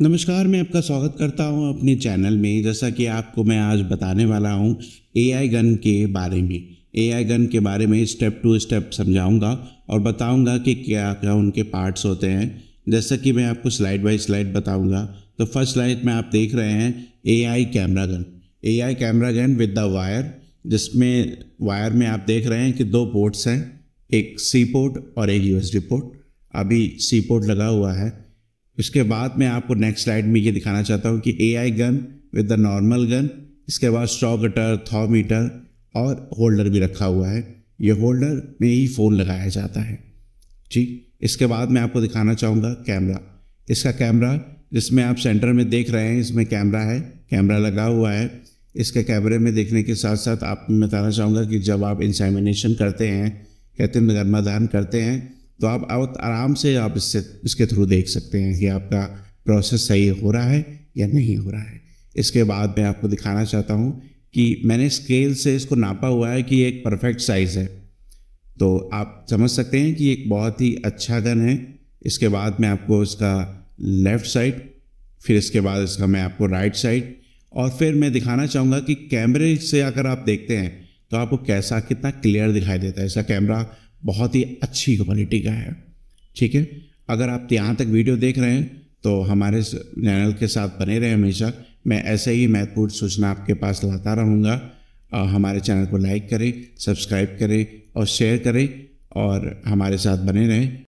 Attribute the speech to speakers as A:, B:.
A: नमस्कार मैं आपका स्वागत करता हूं अपने चैनल में जैसा कि आपको मैं आज बताने वाला हूं एआई गन के बारे में एआई गन के बारे में स्टेप टू स्टेप समझाऊंगा और बताऊंगा कि क्या क्या उनके पार्ट्स होते हैं जैसा कि मैं आपको स्लाइड बाय स्लाइड बताऊंगा तो फर्स्ट स्लाइड में आप देख रहे हैं a camera gun a camera gun with the wire जिसमें वायर में आप देख रहे हैं कि दो पोर्ट्स हैं एक सी पोर्ट और एक यू पोर्ट अभी सी पोर्ट लगा हुआ है उसके बाद मैं आपको नेक्स्ट स्लाइड में ये दिखाना चाहता हूँ कि A I gun with the normal gun इसके बाद स्ट्रॉ कटर थॉमीटर और होल्डर भी रखा हुआ है ये होल्डर में ही फ़ोन लगाया जाता है ठीक इसके बाद मैं आपको दिखाना चाहूँगा कैमरा इसका कैमरा जिसमें आप सेंटर में देख रहे हैं इसमें कैमरा है कैमरा लगा हुआ है इसके कैमरे में देखने के साथ साथ आप बताना चाहूँगा कि जब आप इंसामिनेशन करते हैं कहते हैं दान करते हैं तो आप, आराम से आप इससे इसके थ्रू देख सकते हैं कि आपका प्रोसेस सही हो रहा है या नहीं हो रहा है इसके बाद मैं आपको दिखाना चाहता हूँ कि मैंने स्केल से इसको नापा हुआ है कि एक परफेक्ट साइज़ है तो आप समझ सकते हैं कि एक बहुत ही अच्छा गन है इसके बाद मैं आपको इसका लेफ़्ट साइड फिर इसके बाद इसका मैं आपको राइट साइड और फिर मैं दिखाना चाहूँगा कि कैमरे से अगर आप देखते हैं तो आपको कैसा कितना क्लियर दिखाई देता है ऐसा कैमरा बहुत ही अच्छी क्वालिटी का है ठीक है अगर आप यहाँ तक वीडियो देख रहे हैं तो हमारे चैनल के साथ बने रहें हमेशा मैं ऐसे ही महत्वपूर्ण सूचना आपके पास लाता रहूँगा हमारे चैनल को लाइक करें सब्सक्राइब करें और शेयर करें और हमारे साथ बने रहें